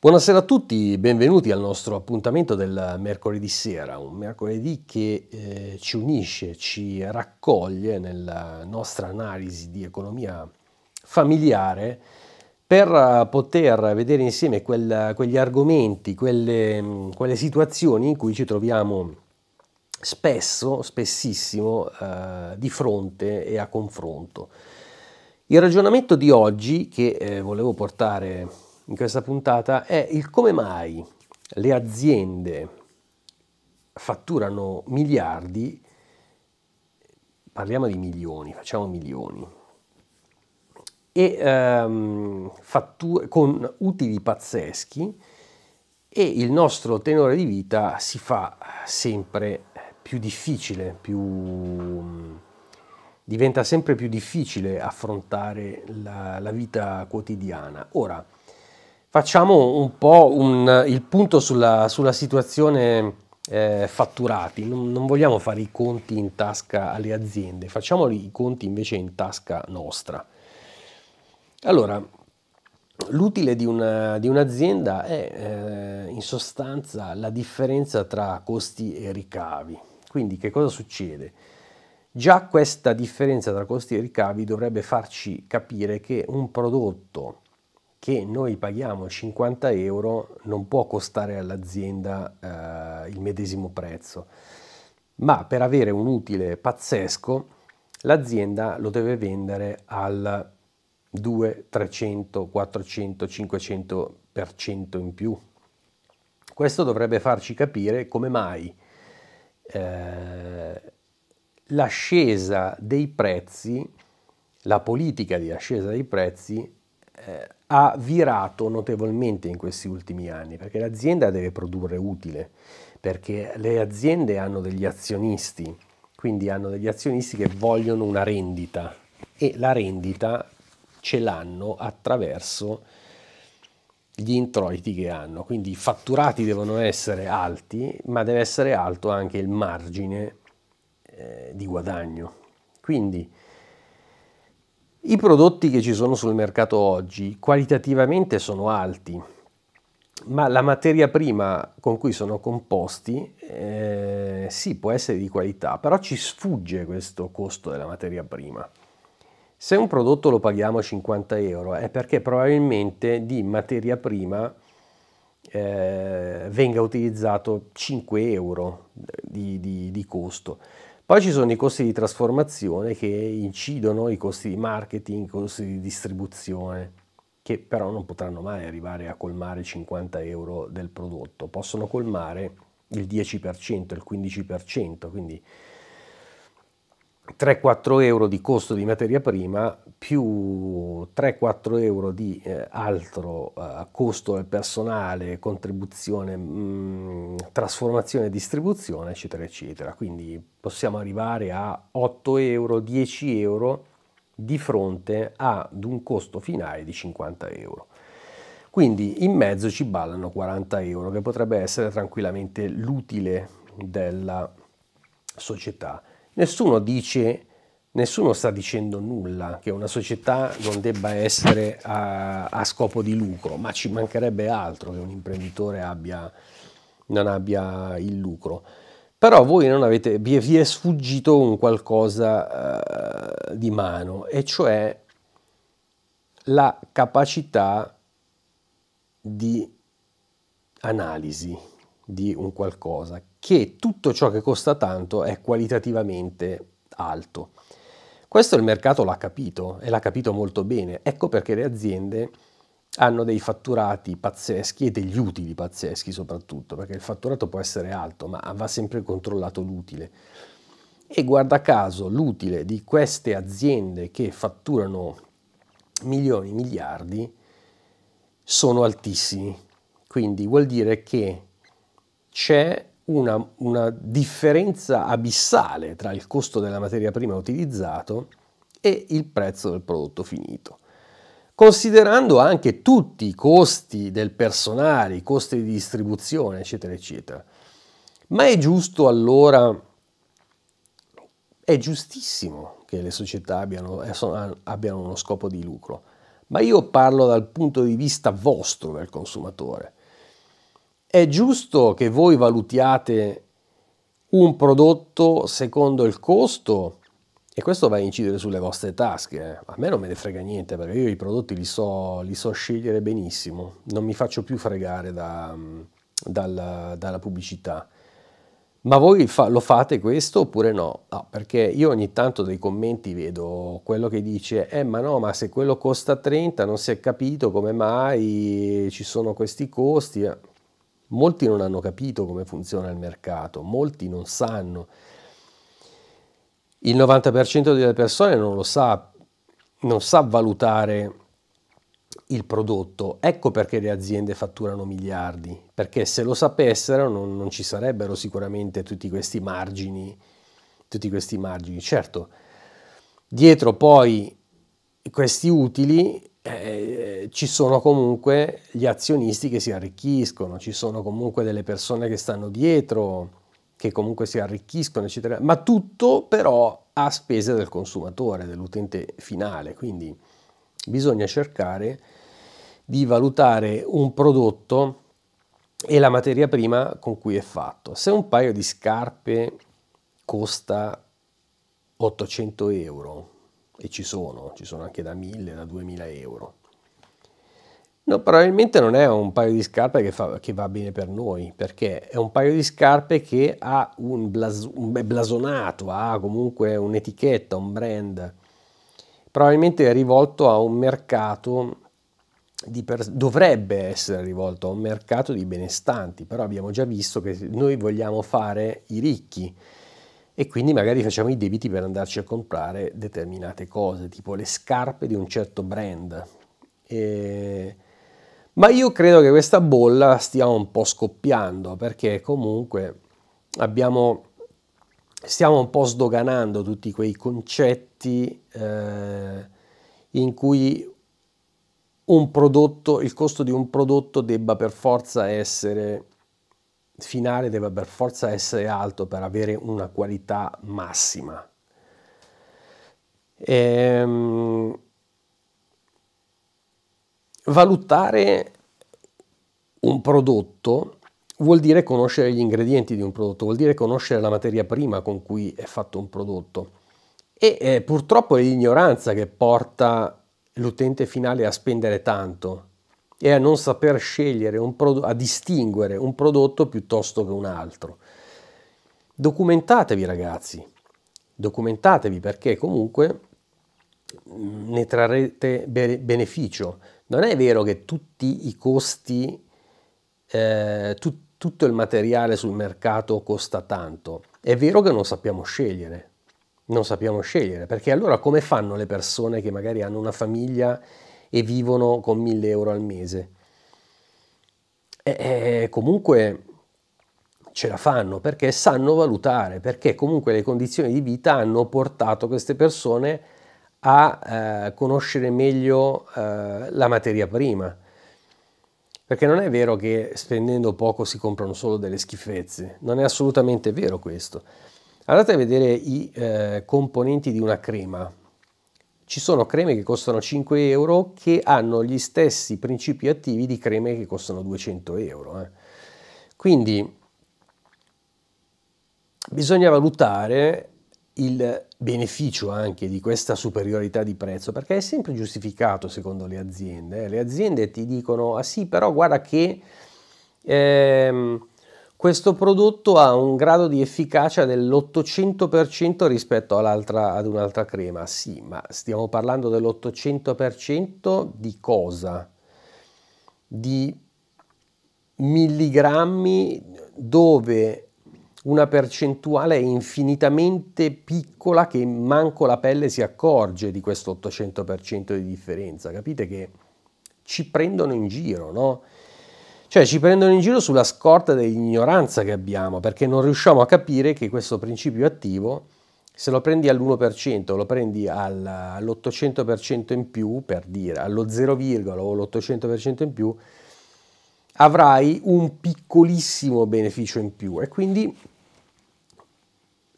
Buonasera a tutti, benvenuti al nostro appuntamento del mercoledì sera, un mercoledì che eh, ci unisce, ci raccoglie nella nostra analisi di economia familiare per eh, poter vedere insieme quel, quegli argomenti, quelle, mm, quelle, situazioni in cui ci troviamo spesso, spessissimo, eh, di fronte e a confronto. Il ragionamento di oggi che eh, volevo portare in questa puntata è il come mai le aziende fatturano miliardi, parliamo di milioni, facciamo milioni, e ehm, fattur- con utili pazzeschi e il nostro tenore di vita si fa sempre più difficile, più, diventa sempre più difficile affrontare la, la vita quotidiana. Ora, Facciamo un po' un, il punto sulla, sulla situazione eh, fatturati, non, non, vogliamo fare i conti in tasca alle aziende, facciamo i conti invece in tasca nostra. Allora, l'utile di, un'azienda è eh, in sostanza la differenza tra costi e ricavi. Quindi che cosa succede? Già questa differenza tra costi e ricavi dovrebbe farci capire che un prodotto che noi paghiamo 50 euro non può costare all'azienda eh, il medesimo prezzo, ma per avere un utile pazzesco l'azienda lo deve vendere al 2, 300, 400, 500% in più. Questo dovrebbe farci capire come mai eh, l'ascesa dei prezzi, la politica di ascesa dei prezzi eh, ha virato notevolmente in questi ultimi anni, perché l'azienda deve produrre utile, perché le aziende hanno degli azionisti, quindi hanno degli azionisti che vogliono una rendita e la rendita ce l'hanno attraverso gli introiti che hanno, quindi i fatturati devono essere alti, ma deve essere alto anche il margine eh, di guadagno. Quindi i prodotti che ci sono sul mercato oggi qualitativamente sono alti, ma la materia prima con cui sono composti eh, sì può essere di qualità, però ci sfugge questo costo della materia prima. Se un prodotto lo paghiamo 50 euro è perché probabilmente di materia prima eh, venga utilizzato 5 euro di, di, di costo. Poi ci sono i costi di trasformazione che incidono, i costi di marketing, i costi di distribuzione, che però non potranno mai arrivare a colmare 50 euro del prodotto, possono colmare il 10%, il 15%, quindi 3-4 euro di costo di materia prima più 3-4 euro di eh, altro eh, costo del personale, contribuzione, mh, mm, trasformazione e distribuzione, eccetera, eccetera. Quindi possiamo arrivare a 8 euro, 10 euro di fronte ad un costo finale di 50 euro. Quindi in mezzo ci ballano 40 euro, che potrebbe essere tranquillamente l'utile della società nessuno dice, nessuno sta dicendo nulla che una società non debba essere a, a scopo di lucro, ma ci mancherebbe altro che un imprenditore abbia, non abbia il lucro. Però voi non avete, vi è sfuggito un qualcosa uh, di mano, e cioè la capacità di analisi, di un qualcosa, che tutto ciò che costa tanto è qualitativamente alto. Questo il mercato l'ha capito e l'ha capito molto bene, ecco perché le aziende hanno dei fatturati pazzeschi e degli utili pazzeschi soprattutto, perché il fatturato può essere alto, ma va sempre controllato l'utile. E guarda caso l'utile di queste aziende che fatturano milioni, miliardi, sono altissimi. Quindi vuol dire che c'è una, una, differenza abissale tra il costo della materia prima utilizzato e il prezzo del prodotto finito. Considerando anche tutti i costi del personale, i costi di distribuzione, eccetera, eccetera. Ma è giusto allora, è giustissimo che le società abbiano, eh, ah, abbiano uno scopo di lucro, ma io parlo dal punto di vista vostro del consumatore. È giusto che voi valutiate un prodotto secondo il costo e questo va a incidere sulle vostre tasche. Eh. A me non me ne frega niente perché io i prodotti li so, li so scegliere benissimo, non mi faccio più fregare da, mm, dalla, dalla pubblicità. Ma voi fa, lo fate questo oppure no? no? Perché io ogni tanto dei commenti vedo quello che dice, eh ma no, ma se quello costa 30 non si è capito come mai ci sono questi costi. Eh. Molti non hanno capito come funziona il mercato, molti non sanno. Il 90% delle persone non lo sa, non sa valutare il prodotto. Ecco perché le aziende fatturano miliardi, perché se lo sapessero non, non ci sarebbero sicuramente tutti questi margini, tutti questi margini. Certo, dietro poi questi utili eh, eh, ci sono comunque gli azionisti che si arricchiscono, ci sono comunque delle persone che stanno dietro, che comunque si arricchiscono, eccetera, ma tutto però a spese del consumatore, dell'utente finale, quindi bisogna cercare di valutare un prodotto e la materia prima con cui è fatto. Se un paio di scarpe costa 800 euro, e ci sono, ci sono anche da 1000, da 2000 euro, No, probabilmente non è un paio di scarpe che, fa, che, va bene per noi, perché è un paio di scarpe che ha un, blas, un blasonato, ha comunque un'etichetta, un brand. Probabilmente è rivolto a un mercato, di pers- dovrebbe essere rivolto a un mercato di benestanti, però abbiamo già visto che noi vogliamo fare i ricchi e quindi magari facciamo i debiti per andarci a comprare determinate cose, tipo le scarpe di un certo brand. E ma io credo che questa bolla stia un po' scoppiando perché comunque abbiamo, stiamo un po' sdoganando tutti quei concetti eh, in cui un prodotto, il costo di un prodotto debba per forza essere finale, debba per forza essere alto per avere una qualità massima. Ehm, valutare un prodotto vuol dire conoscere gli ingredienti di un prodotto, vuol dire conoscere la materia prima con cui è fatto un prodotto. E eh, purtroppo è l'ignoranza che porta l'utente finale a spendere tanto e a non saper scegliere, a distinguere un prodotto piuttosto che un altro. Documentatevi ragazzi, documentatevi perché comunque mm, ne trarrete beneficio non è vero che tutti i costi, eh, tu, tutto il materiale sul mercato costa tanto. È vero che non sappiamo scegliere, non sappiamo scegliere, perché allora come fanno le persone che magari hanno una famiglia e vivono con 1000 euro al mese? E, eh, e, eh, comunque ce la fanno perché sanno valutare, perché comunque le condizioni di vita hanno portato queste persone a a eh, conoscere meglio eh, la materia prima. Perché non è vero che spendendo poco si comprano solo delle schifezze, non è assolutamente vero questo. Andate a vedere i eh, componenti di una crema. Ci sono creme che costano 5 euro che hanno gli stessi principi attivi di creme che costano 200 euro. Eh. Quindi bisogna valutare il beneficio anche di questa superiorità di prezzo, perché è sempre giustificato secondo le aziende. Eh. Le aziende ti dicono, ah sì, però guarda che ehm, questo prodotto ha un grado di efficacia dell'800% rispetto all'altra, ad un'altra crema. Sì, ma stiamo parlando dell'800% di cosa? Di milligrammi dove una percentuale infinitamente piccola che manco la pelle si accorge di questo 800% di differenza. Capite che ci prendono in giro, no? Cioè ci prendono in giro sulla scorta dell'ignoranza che abbiamo, perché non riusciamo a capire che questo principio attivo, se lo prendi all'1%, lo prendi all'800% in più, per dire, allo 0, o l'800% in più, avrai un piccolissimo beneficio in più e quindi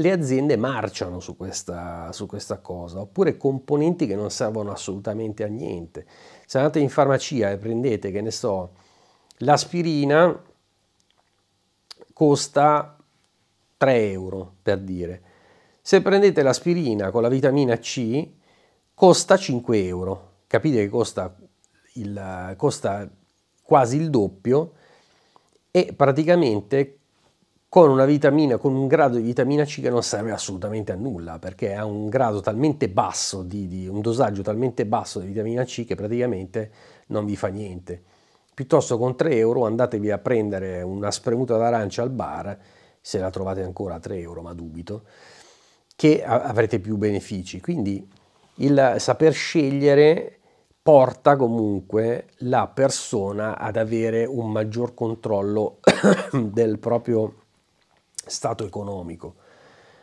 le aziende marciano su questa, su questa, cosa, oppure componenti che non servono assolutamente a niente. Se andate in farmacia e prendete, che ne so, l'aspirina costa 3 euro per dire. Se prendete l'aspirina con la vitamina C costa 5 euro, capite che costa, il, costa quasi il doppio e praticamente con una vitamina, con un grado di vitamina C che non serve assolutamente a nulla, perché ha un grado talmente basso, di, di, un dosaggio talmente basso di vitamina C che praticamente non vi fa niente. Piuttosto con 3 euro andatevi a prendere una spremuta d'arancia al bar, se la trovate ancora a 3 euro, ma dubito, che avrete più benefici. Quindi il saper scegliere porta comunque la persona ad avere un maggior controllo del proprio stato economico.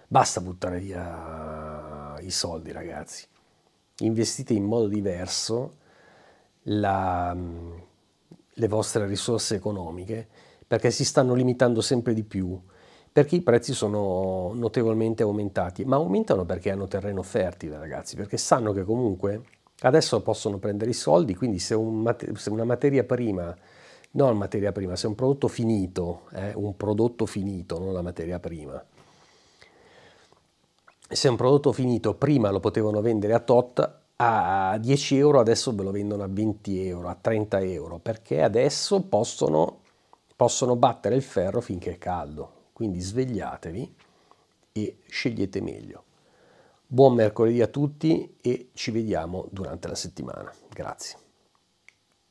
Basta buttare via i soldi, ragazzi. Investite in modo diverso la, mm, le vostre risorse economiche perché si stanno limitando sempre di più perché i prezzi sono notevolmente aumentati, ma aumentano perché hanno terreno fertile, ragazzi, perché sanno che comunque adesso possono prendere i soldi, quindi se, un, se una materia prima non materia prima, se è un prodotto finito, eh, un prodotto finito, non la materia prima. Se è un prodotto finito prima lo potevano vendere a tot a 10 euro, adesso ve lo vendono a 20 euro, a 30 euro, perché adesso possono, possono battere il ferro finché è caldo. Quindi svegliatevi e scegliete meglio. Buon mercoledì a tutti e ci vediamo durante la settimana. Grazie.